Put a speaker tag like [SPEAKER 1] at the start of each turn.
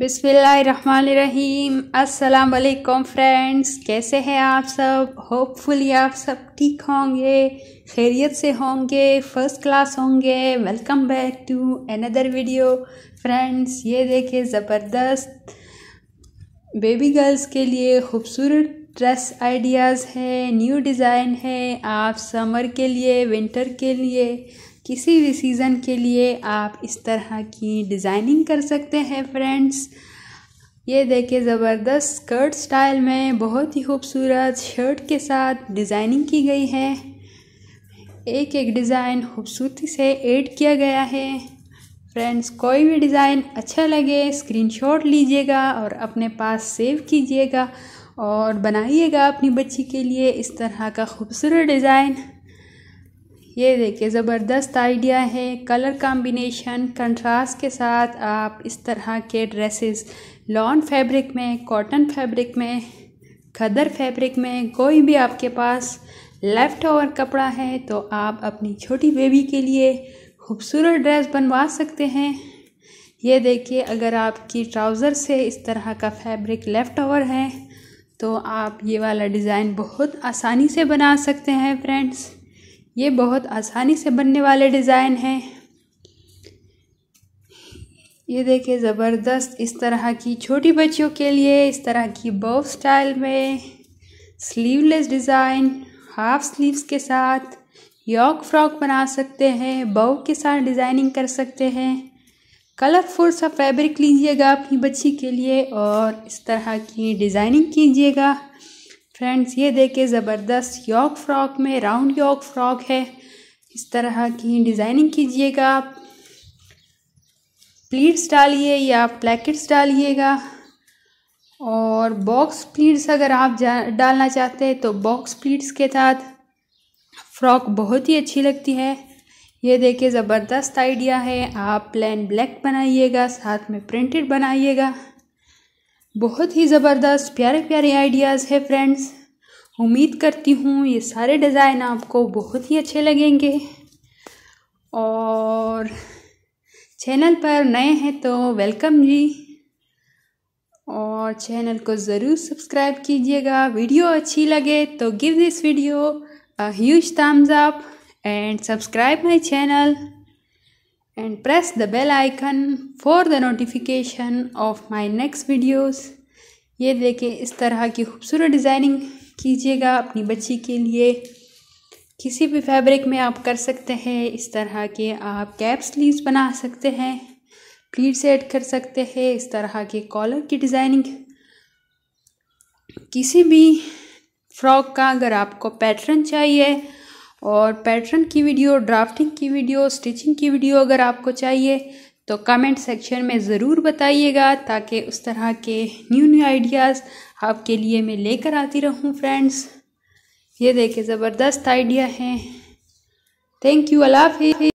[SPEAKER 1] बिसमीम अस्सलाम वालेकुम फ्रेंड्स कैसे हैं आप सब होपफुली आप सब ठीक होंगे खैरियत से होंगे फर्स्ट क्लास होंगे welcome back to another video friends ये देखे ज़बरदस्त बेबी गर्ल्स के लिए खूबसूरत ड्रेस आइडियाज़ है न्यू डिज़ाइन है आप समर के लिए विंटर के लिए किसी भी सीज़न के लिए आप इस तरह की डिज़ाइनिंग कर सकते हैं फ्रेंड्स ये देखे ज़बरदस्त स्कर्ट स्टाइल में बहुत ही खूबसूरत शर्ट के साथ डिज़ाइनिंग की गई है एक एक डिज़ाइन खूबसूरती से ऐड किया गया है फ्रेंड्स कोई भी डिज़ाइन अच्छा लगे स्क्रीनशॉट लीजिएगा और अपने पास सेव कीजिएगा और बनाइएगा अपनी बच्ची के लिए इस तरह का खूबसूरत डिज़ाइन ये देखिए ज़बरदस्त आइडिया है कलर कॉम्बिनेशन कंट्रास्ट के साथ आप इस तरह के ड्रेसेस लॉन फैब्रिक में कॉटन फैब्रिक में खदर फैब्रिक में कोई भी आपके पास लेफ़्ट ओवर कपड़ा है तो आप अपनी छोटी बेबी के लिए खूबसूरत ड्रेस बनवा सकते हैं ये देखिए अगर आपकी ट्राउज़र से इस तरह का फैब्रिक लेफ़्ट ओवर है तो आप ये वाला डिज़ाइन बहुत आसानी से बना सकते हैं फ्रेंड्स ये बहुत आसानी से बनने वाले डिज़ाइन हैं ये देखिए ज़बरदस्त इस तरह की छोटी बच्चियों के लिए इस तरह की बव स्टाइल में स्लीवलेस डिज़ाइन हाफ स्लीव्स के साथ यॉक फ्रॉक बना सकते हैं बव के साथ डिज़ाइनिंग कर सकते हैं कलरफुल सा फैब्रिक लीजिएगा अपनी बच्ची के लिए और इस तरह की डिज़ाइनिंग कीजिएगा फ्रेंड्स ये देखिए ज़बरदस्त यॉक फ्रॉक में राउंड यॉक फ्रॉक है इस तरह की डिज़ाइनिंग कीजिएगा आप प्लीट्स डालिए या प्लेकेट्स डालिएगा और बॉक्स प्लीट्स अगर आप डालना चाहते हैं तो बॉक्स प्लीट्स के साथ फ्रॉक बहुत ही अच्छी लगती है ये देखिए ज़बरदस्त आइडिया है आप प्लान ब्लैक बनाइएगा साथ में प्रिंटेड बनाइएगा बहुत ही ज़बरदस्त प्यारे प्यारे आइडियाज़ है फ्रेंड्स उम्मीद करती हूँ ये सारे डिज़ाइन आपको बहुत ही अच्छे लगेंगे और चैनल पर नए हैं तो वेलकम जी और चैनल को ज़रूर सब्सक्राइब कीजिएगा वीडियो अच्छी लगे तो give this video a huge thumbs up and subscribe my channel and press the bell icon for the notification of my next videos. ये देखें इस तरह की खूबसूरत डिज़ाइनिंग कीजिएगा अपनी बच्ची के लिए किसी भी फैब्रिक में आप कर सकते हैं इस तरह के आप कैप स्लीव्स बना सकते हैं प्लीट सेट कर सकते हैं इस तरह के कॉलर की डिज़ाइनिंग किसी भी फ्रॉक का अगर आपको पैटर्न चाहिए और पैटर्न की वीडियो ड्राफ्टिंग की वीडियो स्टिचिंग की वीडियो अगर आपको चाहिए तो कमेंट सेक्शन में ज़रूर बताइएगा ताकि उस तरह के न्यू न्यू आइडियाज़ आपके लिए मैं लेकर आती रहूं फ्रेंड्स ये देखे ज़बरदस्त आइडिया है थैंक यू अल्लाह